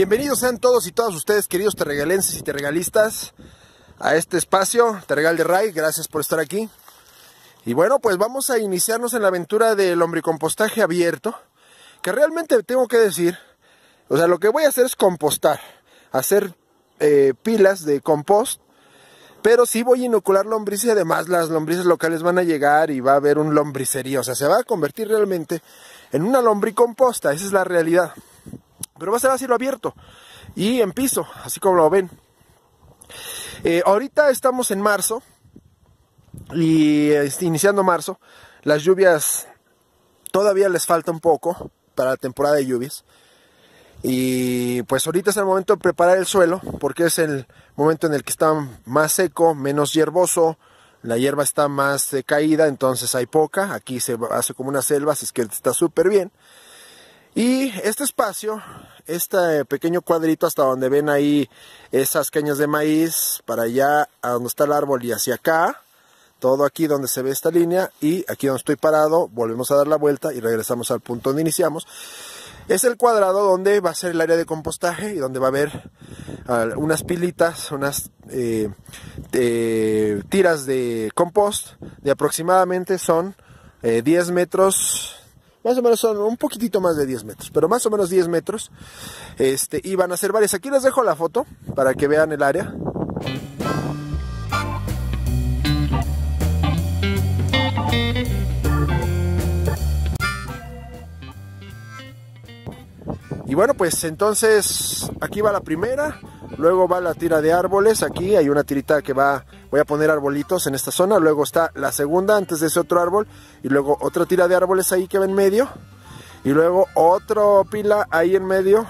Bienvenidos sean todos y todas ustedes, queridos terregalenses y terregalistas, a este espacio, Terregal de Ray. Gracias por estar aquí. Y bueno, pues vamos a iniciarnos en la aventura del lombricompostaje abierto, que realmente tengo que decir, o sea, lo que voy a hacer es compostar, hacer eh, pilas de compost, pero sí voy a inocular lombrices y además las lombrices locales van a llegar y va a haber un lombricerío, o sea, se va a convertir realmente en una lombricomposta, esa es la realidad pero va a ser así lo abierto y en piso, así como lo ven. Eh, ahorita estamos en marzo y este, iniciando marzo, las lluvias todavía les falta un poco para la temporada de lluvias. Y pues ahorita es el momento de preparar el suelo porque es el momento en el que está más seco, menos hierboso, la hierba está más eh, caída, entonces hay poca, aquí se hace como una selva, así es que está súper bien. Y este espacio, este pequeño cuadrito hasta donde ven ahí esas cañas de maíz, para allá a donde está el árbol y hacia acá, todo aquí donde se ve esta línea y aquí donde estoy parado, volvemos a dar la vuelta y regresamos al punto donde iniciamos. Es el cuadrado donde va a ser el área de compostaje y donde va a haber unas pilitas, unas eh, tiras de compost de aproximadamente son 10 eh, metros más o menos son un poquitito más de 10 metros, pero más o menos 10 metros. Este, y van a ser varias. Aquí les dejo la foto para que vean el área. Y bueno, pues entonces aquí va la primera, luego va la tira de árboles, aquí hay una tirita que va voy a poner arbolitos en esta zona, luego está la segunda antes de ese otro árbol y luego otra tira de árboles ahí que va en medio y luego otra pila ahí en medio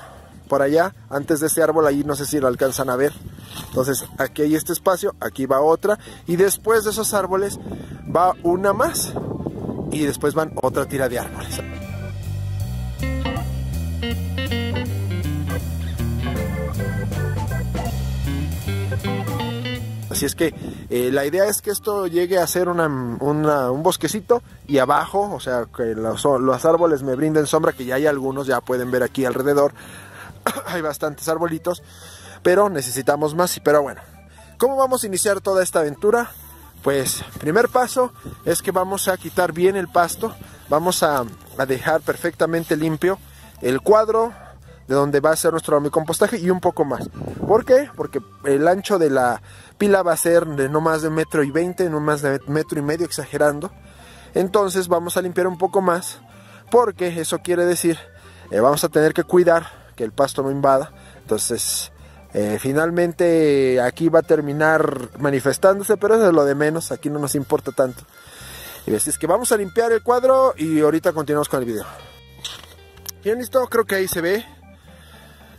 por allá antes de ese árbol ahí no sé si lo alcanzan a ver entonces aquí hay este espacio aquí va otra y después de esos árboles va una más y después van otra tira de árboles Así es que eh, la idea es que esto llegue a ser un bosquecito y abajo, o sea, que los, los árboles me brinden sombra, que ya hay algunos, ya pueden ver aquí alrededor, hay bastantes arbolitos, pero necesitamos más, pero bueno. ¿Cómo vamos a iniciar toda esta aventura? Pues primer paso es que vamos a quitar bien el pasto, vamos a, dejar perfectamente limpio el cuadro de donde va a ser nuestro compostaje y un poco más. ¿Por qué? Porque el ancho de la, pila va a ser de no más de metro y veinte, no más de metro y medio exagerando. Entonces vamos a limpiar un poco más porque eso quiere decir eh, vamos a tener que cuidar que el pasto no invada. Entonces eh, finalmente aquí va a terminar manifestándose, pero eso es lo de menos, aquí no nos importa tanto. Y así es que vamos a limpiar el cuadro y ahorita continuamos con el video. Bien listo, creo que ahí se ve.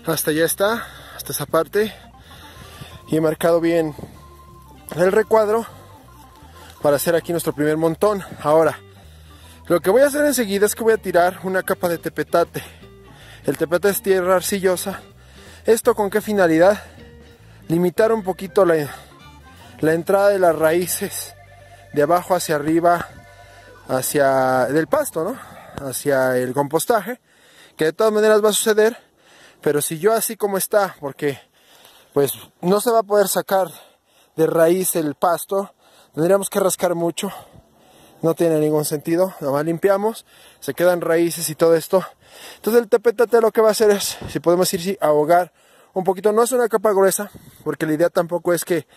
Hasta ya está, hasta esa parte y he marcado bien el recuadro para hacer aquí nuestro primer montón. Ahora, lo que voy a hacer enseguida es que voy a tirar una capa de tepetate. El tepetate es tierra arcillosa. ¿Esto con qué finalidad? Limitar un poquito la, entrada de las raíces de abajo hacia arriba, hacia del pasto, ¿no? Hacia el compostaje, que de todas maneras va a suceder, pero si yo así como está, porque pues no se va a poder sacar de raíz el pasto, tendríamos que rascar mucho, no tiene ningún sentido, nada más limpiamos, se quedan raíces y todo esto. Entonces el tepetate lo que va a hacer es, si podemos ir, sí, ahogar un poquito, no es una capa gruesa, porque la idea tampoco es que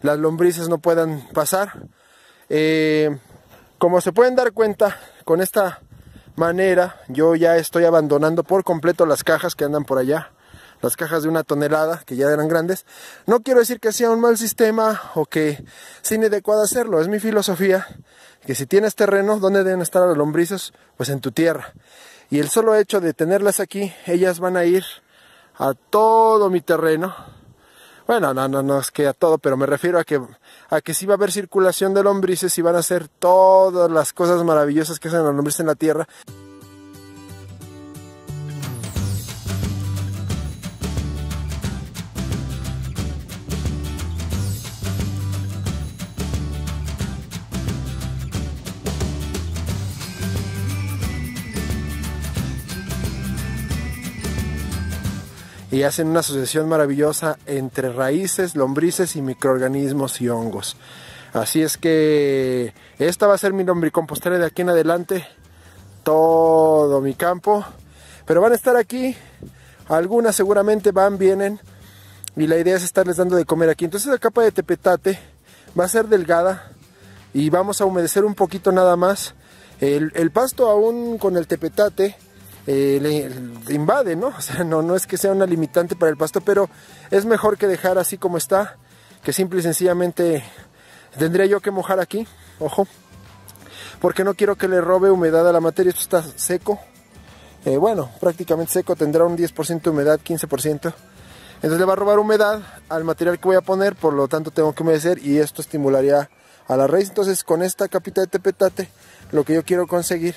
las lombrices no puedan pasar. Eh, como se pueden dar cuenta, con esta manera yo ya estoy abandonando por completo las cajas que andan por allá las cajas de una tonelada, que ya eran grandes. No quiero decir que sea un mal sistema o que sea inadecuado hacerlo, es mi filosofía, que si tienes terreno, ¿dónde deben estar los lombrices? Pues en tu tierra. Y el solo hecho de tenerlas aquí, ellas van a ir a todo mi terreno. Bueno, no, no, no es que a todo, pero me refiero a que, a que sí va a haber circulación de lombrices y van a hacer todas las cosas maravillosas que hacen los lombrices en la tierra. y hacen una asociación maravillosa entre raíces, lombrices y microorganismos y hongos. Así es que esta va a ser mi lombricompostera de aquí en adelante, todo mi campo. Pero van a estar aquí, algunas seguramente van, vienen, y la idea es estarles dando de comer aquí. Entonces la capa de tepetate va a ser delgada y vamos a humedecer un poquito nada más. El, el pasto aún con el tepetate eh, invade, ¿no? sea, no, no es que sea una limitante para el pasto, pero es mejor que dejar así como está, que simple y sencillamente tendría yo que mojar aquí, ojo, porque no quiero que le robe humedad a la materia, esto está seco, eh, bueno, prácticamente seco, tendrá un 10% de humedad, 15%, entonces le va a robar humedad al material que voy a poner, por lo tanto tengo que humedecer y esto estimularía a la raíz, entonces con esta capita de tepetate, lo que yo quiero conseguir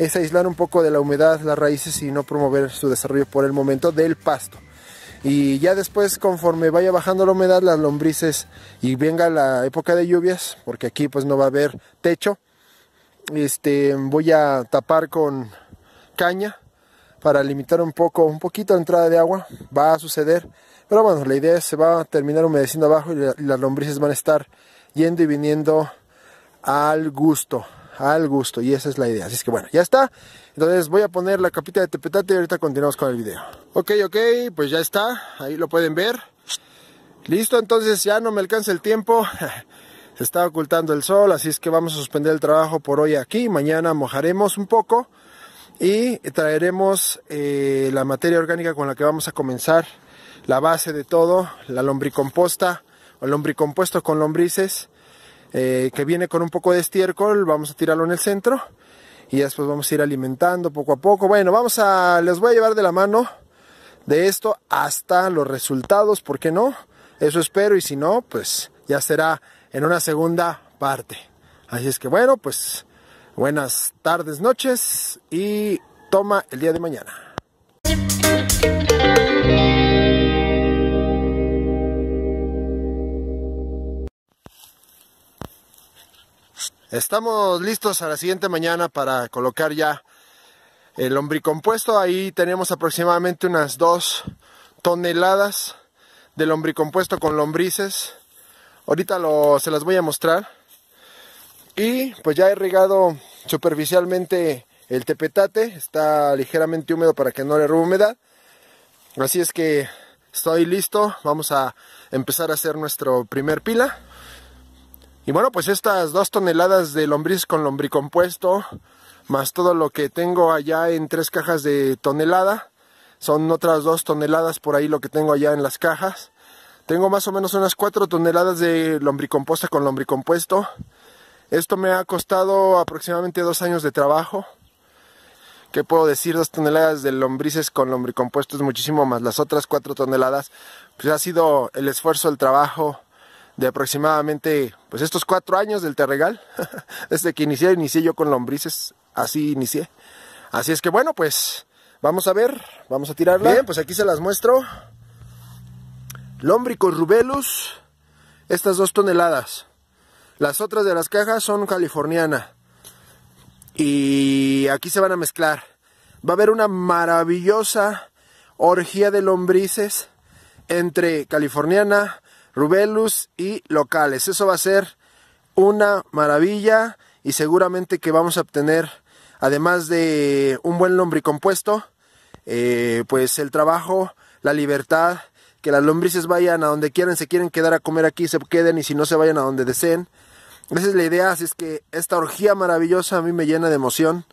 es aislar un poco de la humedad las raíces y no promover su desarrollo por el momento del pasto. Y ya después, conforme vaya bajando la humedad, las lombrices y venga la época de lluvias, porque aquí pues no va a haber techo, este, voy a tapar con caña para limitar un poco, un poquito la entrada de agua. Va a suceder, pero bueno, la idea es se va a terminar humedeciendo abajo y las lombrices van a estar yendo y viniendo al gusto al gusto y esa es la idea. Así es que bueno, ya está. Entonces voy a poner la capita de tepetate y ahorita continuamos con el video. Ok, ok, pues ya está. Ahí lo pueden ver. Listo, entonces ya no me alcanza el tiempo. Se está ocultando el sol, así es que vamos a suspender el trabajo por hoy aquí. Mañana mojaremos un poco y traeremos eh, la materia orgánica con la que vamos a comenzar la base de todo, la lombricomposta o lombricompuesto con lombrices eh, que viene con un poco de estiércol, vamos a tirarlo en el centro y después vamos a ir alimentando poco a poco. Bueno, vamos a, les voy a llevar de la mano de esto hasta los resultados, ¿por qué no? Eso espero y si no, pues ya será en una segunda parte. Así es que bueno, pues buenas tardes, noches y toma el día de mañana. Estamos listos a la siguiente mañana para colocar ya el lombricompuesto. Ahí tenemos aproximadamente unas 2 toneladas de lombricompuesto con lombrices. Ahorita se las voy a mostrar. Y pues ya he regado superficialmente el tepetate. Está ligeramente húmedo para que no le robe humedad. Así es que estoy listo. Vamos a empezar a hacer nuestro primer pila. Y bueno, pues estas dos toneladas de lombriz con lombricompuesto, más todo lo que tengo allá en tres cajas de tonelada, son otras dos toneladas por ahí lo que tengo allá en las cajas. Tengo más o menos unas cuatro toneladas de lombricomposta con lombricompuesto. Esto me ha costado aproximadamente dos años de trabajo. ¿Qué puedo decir? Dos toneladas de lombrices con lombricompuesto es muchísimo más las otras cuatro toneladas. Pues ha sido el esfuerzo, el trabajo, de aproximadamente pues estos cuatro años del Terregal. Desde que inicié, inicié yo con lombrices, así inicié. Así es que bueno, pues vamos a ver, vamos a tirarla. Bien, pues aquí se las muestro. lombrico rubelus, estas dos toneladas. Las otras de las cajas son californiana. Y aquí se van a mezclar. Va a haber una maravillosa orgía de lombrices entre californiana, Rubelus y locales. Eso va a ser una maravilla y seguramente que vamos a obtener, además de un buen lombricompuesto, eh, pues el trabajo, la libertad, que las lombrices vayan a donde quieran, se quieren quedar a comer aquí, se queden y si no se vayan a donde deseen. Esa es la idea, así es que esta orgía maravillosa a mí me llena de emoción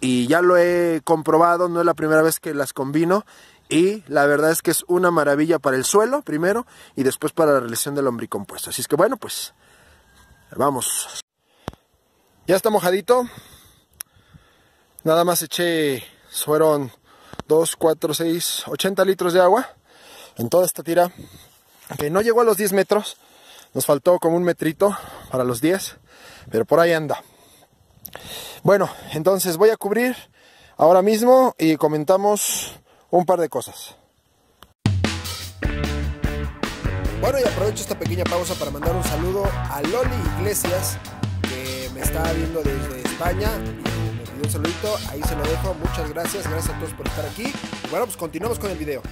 y ya lo he comprobado, no es la primera vez que las combino y la verdad es que es una maravilla para el suelo primero y después para la relación del compuesto. Así es que bueno, pues vamos. Ya está mojadito. Nada más eché, fueron 2, 4, 6, 80 litros de agua en toda esta tira que no llegó a los 10 metros. Nos faltó como un metrito para los 10, pero por ahí anda. Bueno, entonces voy a cubrir ahora mismo y comentamos un par de cosas. Bueno, y aprovecho esta pequeña pausa para mandar un saludo a Loli Iglesias, que me está viendo desde España. Me pidió un saludito, ahí se lo dejo. Muchas gracias, gracias a todos por estar aquí. bueno, pues continuamos con el video.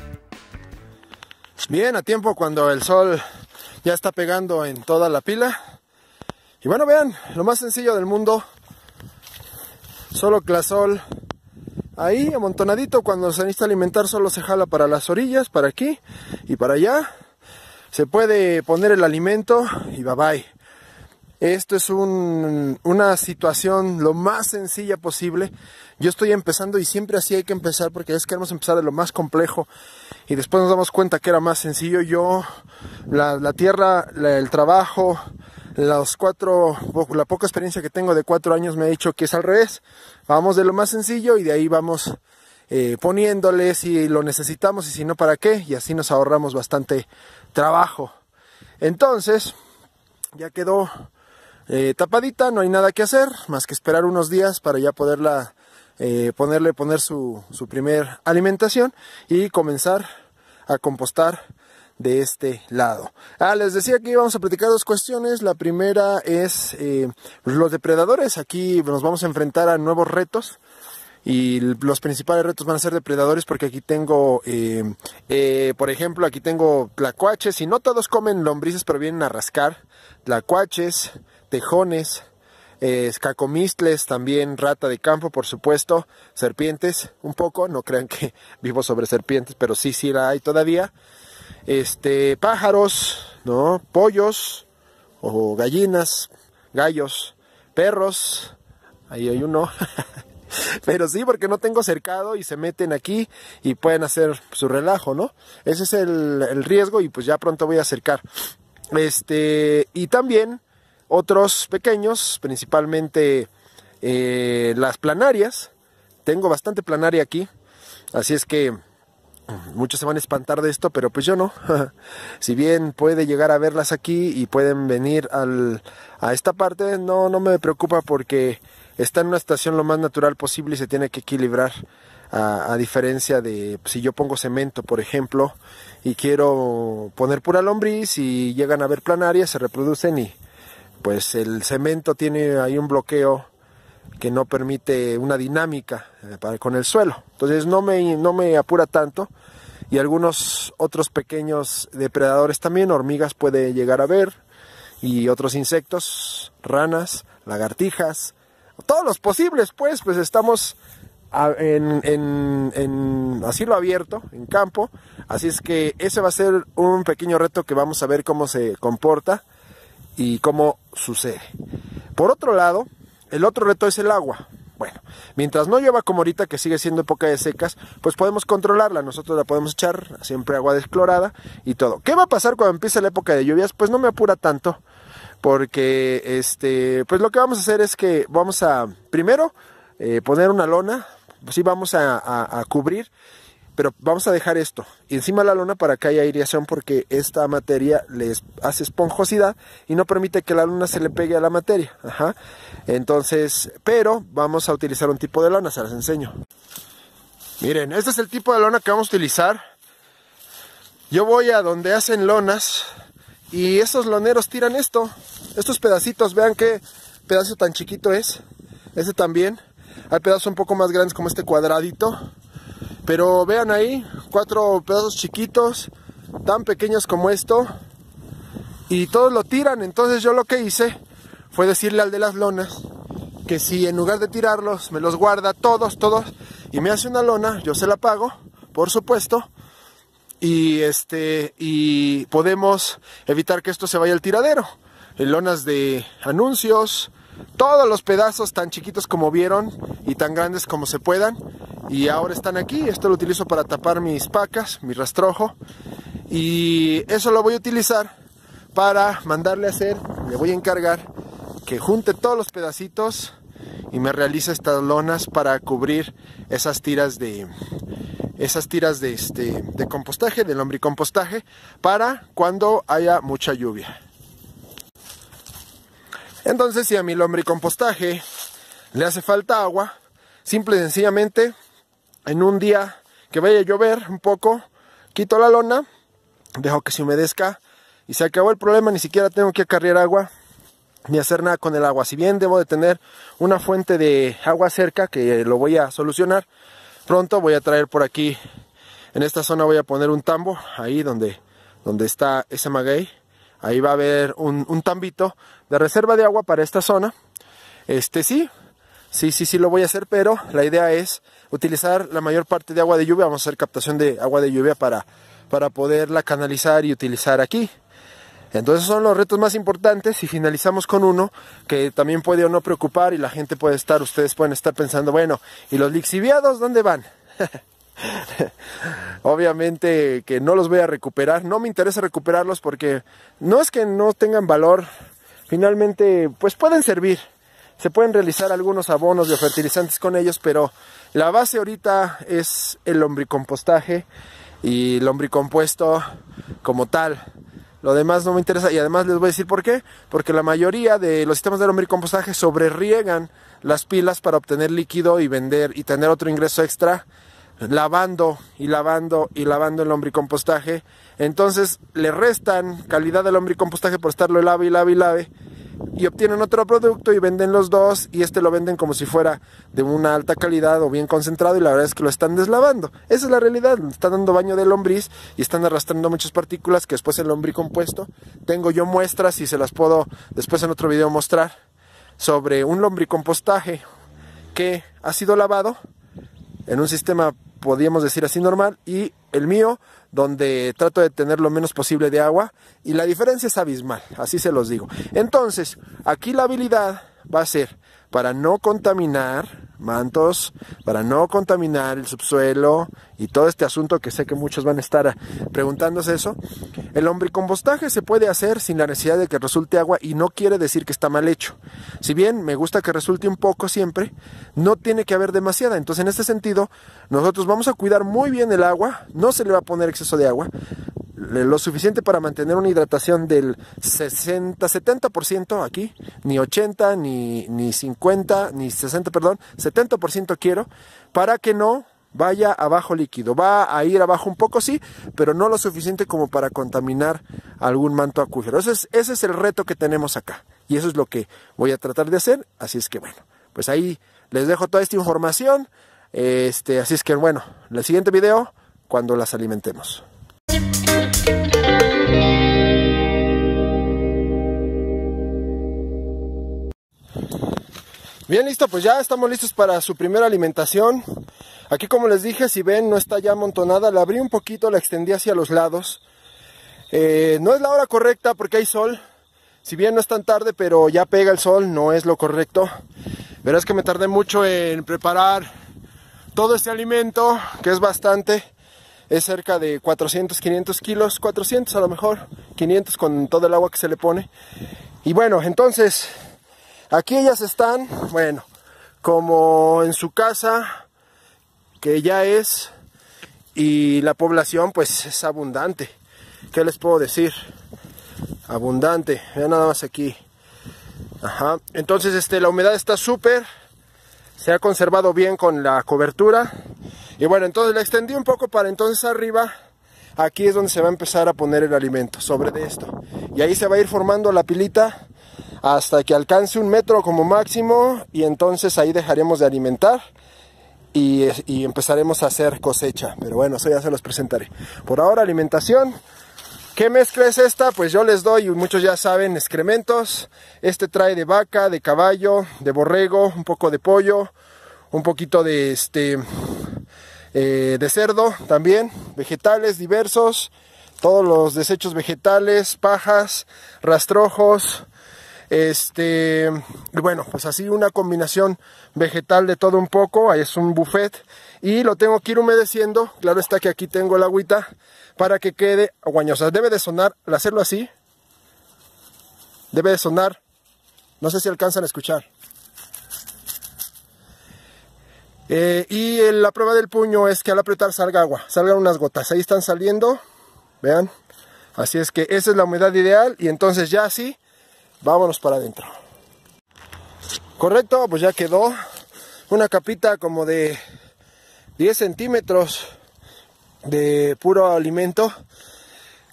Bien, a tiempo cuando el sol ya está pegando en toda la pila. Y bueno, vean, lo más sencillo del mundo. Solo clasol ahí amontonadito cuando se necesita alimentar solo se jala para las orillas, para aquí y para allá. Se puede poner el alimento y bye bye. Esto es una situación lo más sencilla posible. Yo estoy empezando y siempre así hay que empezar porque es que queremos empezar de lo más complejo y después nos damos cuenta que era más sencillo. Yo, la, tierra, el trabajo, las cuatro, la poca experiencia que tengo de cuatro años me ha dicho que es al revés. Vamos de lo más sencillo y de ahí vamos eh, poniéndole si lo necesitamos y si no, para qué. Y así nos ahorramos bastante trabajo. Entonces, ya quedó eh, tapadita, no hay nada que hacer más que esperar unos días para ya poderla eh, ponerle poner su, su primer alimentación y comenzar a compostar de este lado. Ah, les decía que íbamos a platicar dos cuestiones. La primera es eh, los depredadores. Aquí nos vamos a enfrentar a nuevos retos. Y los principales retos van a ser depredadores porque aquí tengo, eh, eh, por ejemplo, aquí tengo tlacuaches. Y no todos comen lombrices, pero vienen a rascar. Tlacuaches, tejones, escacomistles, también rata de campo, por supuesto, serpientes, un poco, no crean que vivo sobre serpientes, pero sí, sí la hay todavía este, pájaros, ¿no? Pollos o gallinas, gallos, perros. Ahí hay uno. Pero sí, porque no tengo cercado y se meten aquí y pueden hacer su relajo, ¿no? Ese es el, riesgo y pues ya pronto voy a acercar. Este, y también otros pequeños, principalmente eh, las planarias. Tengo bastante planaria aquí, así es que muchos se van a espantar de esto, pero pues yo no. si bien puede llegar a verlas aquí y pueden venir al, a esta parte, no, no me preocupa porque está en una estación lo más natural posible y se tiene que equilibrar. A, a, diferencia de pues, si yo pongo cemento, por ejemplo, y quiero poner pura lombriz y llegan a ver planarias, se reproducen y pues el cemento tiene ahí un bloqueo que no permite una dinámica eh, con el suelo. Entonces no me, no me apura tanto y algunos otros pequeños depredadores también, hormigas puede llegar a ver y otros insectos, ranas, lagartijas, todos los posibles pues, pues estamos en, en, en asilo abierto, en campo, así es que ese va a ser un pequeño reto que vamos a ver cómo se comporta y cómo sucede. Por otro lado, el otro reto es el agua. Bueno, mientras no lleva como ahorita, que sigue siendo época de secas, pues podemos controlarla. Nosotros la podemos echar siempre agua desclorada y todo. ¿Qué va a pasar cuando empiece la época de lluvias? Pues no me apura tanto, porque este, pues lo que vamos a hacer es que vamos a primero eh, poner una lona, así vamos a cubrir pero vamos a dejar esto. encima la lona para que haya aireación porque esta materia les hace esponjosidad y no permite que la lona se le pegue a la materia. Ajá. Entonces, pero vamos a utilizar un tipo de lona, se las enseño. Miren, este es el tipo de lona que vamos a utilizar. Yo voy a donde hacen lonas y esos loneros tiran esto. Estos pedacitos, vean qué pedazo tan chiquito es. Este también. Hay pedazos un poco más grandes como este cuadradito. Pero vean ahí, cuatro pedazos chiquitos, tan pequeños como esto. Y todos lo tiran. Entonces yo lo que hice fue decirle al de las lonas que si en lugar de tirarlos me los guarda todos, todos, y me hace una lona, yo se la pago, por supuesto. Y este y podemos evitar que esto se vaya al tiradero. En lonas de anuncios, todos los pedazos tan chiquitos como vieron y tan grandes como se puedan y ahora están aquí. Esto lo utilizo para tapar mis pacas, mi rastrojo. Y eso lo voy a utilizar para mandarle a hacer, le voy a encargar que junte todos los pedacitos y me realice estas lonas para cubrir esas tiras de esas tiras de este de compostaje, de lombricompostaje para cuando haya mucha lluvia. Entonces, si a mi lombricompostaje le hace falta agua, simple y sencillamente en un día que vaya a llover un poco, quito la lona, dejo que se humedezca y se acabó el problema, ni siquiera tengo que acarrear agua ni hacer nada con el agua. Si bien debo de tener una fuente de agua cerca que lo voy a solucionar, pronto voy a traer por aquí, en esta zona voy a poner un tambo, ahí donde, donde está ese maguey, ahí va a haber un, un tambito de reserva de agua para esta zona. Este sí, sí, sí, sí lo voy a hacer, pero la idea es utilizar la mayor parte de agua de lluvia, vamos a hacer captación de agua de lluvia para, para poderla canalizar y utilizar aquí. Entonces son los retos más importantes y finalizamos con uno que también puede o no preocupar y la gente puede estar, ustedes pueden estar pensando, bueno, ¿y los lixiviados dónde van? Obviamente que no los voy a recuperar, no me interesa recuperarlos porque no es que no tengan valor, finalmente pues pueden servir, se pueden realizar algunos abonos de fertilizantes con ellos, pero la base ahorita es el lombricompostaje y el lombricompuesto como tal. Lo demás no me interesa y además les voy a decir por qué. Porque la mayoría de los sistemas de lombricompostaje sobreriegan las pilas para obtener líquido y vender y tener otro ingreso extra lavando y lavando y lavando el lombricompostaje. Entonces le restan calidad al lombricompostaje por estarlo lave y lave y lave y obtienen otro producto y venden los dos y este lo venden como si fuera de una alta calidad o bien concentrado y la verdad es que lo están deslavando. Esa es la realidad, están dando baño de lombriz y están arrastrando muchas partículas que después el lombricompuesto compuesto. Tengo yo muestras y se las puedo después en otro video mostrar sobre un lombricompostaje que ha sido lavado en un sistema podríamos decir así normal y el mío donde trato de tener lo menos posible de agua y la diferencia es abismal, así se los digo. Entonces, aquí la habilidad va a ser para no contaminar, mantos para no contaminar el subsuelo y todo este asunto que sé que muchos van a estar preguntándose eso. El compostaje se puede hacer sin la necesidad de que resulte agua y no quiere decir que está mal hecho. Si bien me gusta que resulte un poco siempre, no tiene que haber demasiada. Entonces en este sentido, nosotros vamos a cuidar muy bien el agua, no se le va a poner exceso de agua, lo suficiente para mantener una hidratación del 60-70% aquí, ni 80, ni, 50, ni 60, perdón, 70% quiero, para que no vaya abajo líquido. Va a ir abajo un poco, sí, pero no lo suficiente como para contaminar algún manto acuífero. Ese es, ese es el reto que tenemos acá. Y eso es lo que voy a tratar de hacer. Así es que bueno, pues ahí les dejo toda esta información. Este, así es que bueno, el siguiente video, cuando las alimentemos. Bien, listo, pues ya estamos listos para su primera alimentación. Aquí como les dije, si ven, no está ya amontonada. La abrí un poquito, la extendí hacia los lados. Eh, no es la hora correcta porque hay sol. Si bien no es tan tarde, pero ya pega el sol, no es lo correcto. Verás que me tardé mucho en preparar todo este alimento, que es bastante es cerca de 400, 500 kilos, 400 a lo mejor, 500 con todo el agua que se le pone. Y bueno, entonces, aquí ellas están, bueno, como en su casa, que ya es, y la población pues es abundante. ¿Qué les puedo decir? Abundante, vean nada más aquí. Ajá. Entonces este, la humedad está súper, se ha conservado bien con la cobertura y bueno, entonces la extendí un poco para entonces arriba. Aquí es donde se va a empezar a poner el alimento, sobre de esto. Y ahí se va a ir formando la pilita hasta que alcance un metro como máximo y entonces ahí dejaremos de alimentar y, empezaremos a hacer cosecha. Pero bueno, eso ya se los presentaré. Por ahora alimentación. ¿Qué mezcla es esta? Pues yo les doy, muchos ya saben, excrementos. Este trae de vaca, de caballo, de borrego, un poco de pollo, un poquito de este eh, de cerdo también, vegetales diversos, todos los desechos vegetales, pajas, rastrojos, este, bueno, pues así una combinación vegetal de todo un poco, ahí es un buffet y lo tengo que ir humedeciendo, claro está que aquí tengo el agüita para que quede aguañosa, debe de sonar, al hacerlo así, debe de sonar, no sé si alcanzan a escuchar. Eh, y la prueba del puño es que al apretar salga agua, salgan unas gotas. Ahí están saliendo, vean. Así es que esa es la humedad ideal y entonces ya sí, vámonos para adentro. Correcto, pues ya quedó una capita como de 10 centímetros de puro alimento.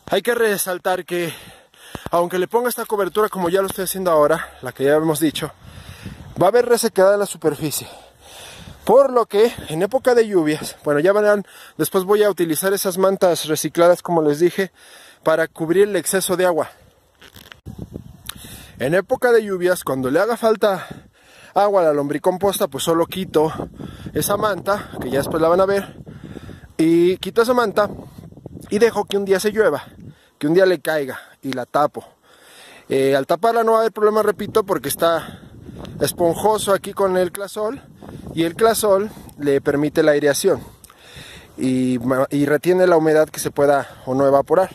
Hay que resaltar que aunque le ponga esta cobertura como ya lo estoy haciendo ahora, la que ya hemos dicho, va a haber resequedad en la superficie. Por lo que en época de lluvias, bueno, ya verán, después voy a utilizar esas mantas recicladas como les dije para cubrir el exceso de agua. En época de lluvias, cuando le haga falta agua a la lombricomposta, pues solo quito esa manta, que ya después la van a ver, y quito esa manta y dejo que un día se llueva, que un día le caiga y la tapo. Eh, al taparla no va a haber problema, repito, porque está esponjoso aquí con el clasol y el clasol le permite la aireación y, retiene la humedad que se pueda o no evaporar.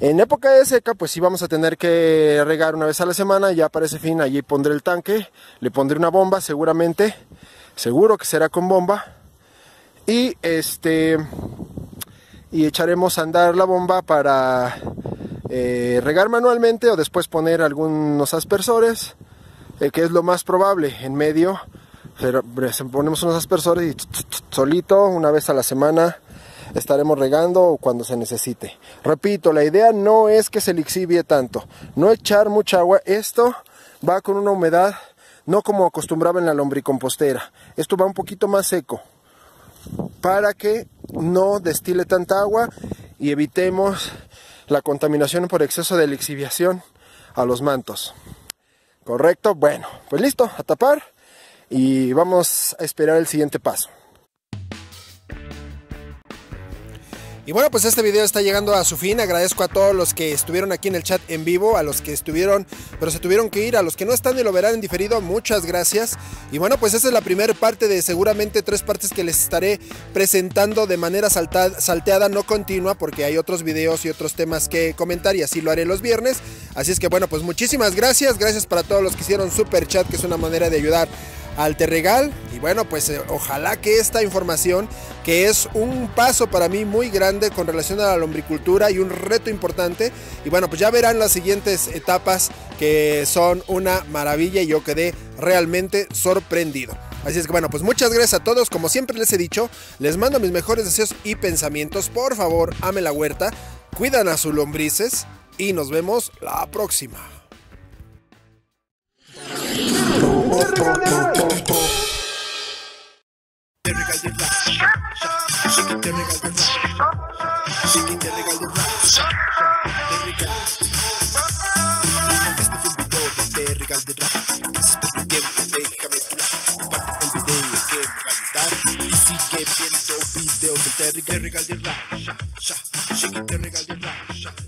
En época de seca, pues si vamos a tener que regar una vez a la semana, ya parece fin allí pondré el tanque, le pondré una bomba seguramente, seguro que será con bomba, y este y echaremos a andar la bomba para eh, regar manualmente o después poner algunos aspersores eh, que es lo más probable, en medio, pero ponemos unos aspersores y solito, una vez a la semana, estaremos regando cuando se necesite. Repito, la idea no es que se lixivie tanto, no echar mucha agua, esto va con una humedad no como acostumbraba en la lombricompostera, esto va un poquito más seco para que no destile tanta agua y evitemos la contaminación por exceso de lixiviación a los mantos. Correcto, bueno, pues listo, a tapar y vamos a esperar el siguiente paso. Y bueno, pues este video está llegando a su fin. Agradezco a todos los que estuvieron aquí en el chat en vivo, a los que estuvieron, pero se tuvieron que ir, a los que no están y lo verán en diferido, muchas gracias. Y bueno, pues esa es la primera parte de seguramente tres partes que les estaré presentando de manera salteada, no continua, porque hay otros videos y otros temas que comentar y así lo haré los viernes. Así es que bueno, pues muchísimas gracias. Gracias para todos los que hicieron super chat, que es una manera de ayudar al Y bueno, pues eh, ojalá que esta información, que es un paso para mí muy grande con relación a la lombricultura y un reto importante, y bueno, pues ya verán las siguientes etapas que son una maravilla y yo quedé realmente sorprendido. Así es que bueno, pues muchas gracias a todos. Como siempre les he dicho, les mando mis mejores deseos y pensamientos. Por favor, ame la huerta, cuidan a sus lombrices y nos vemos la próxima. Terry Galdi Rasha, Terry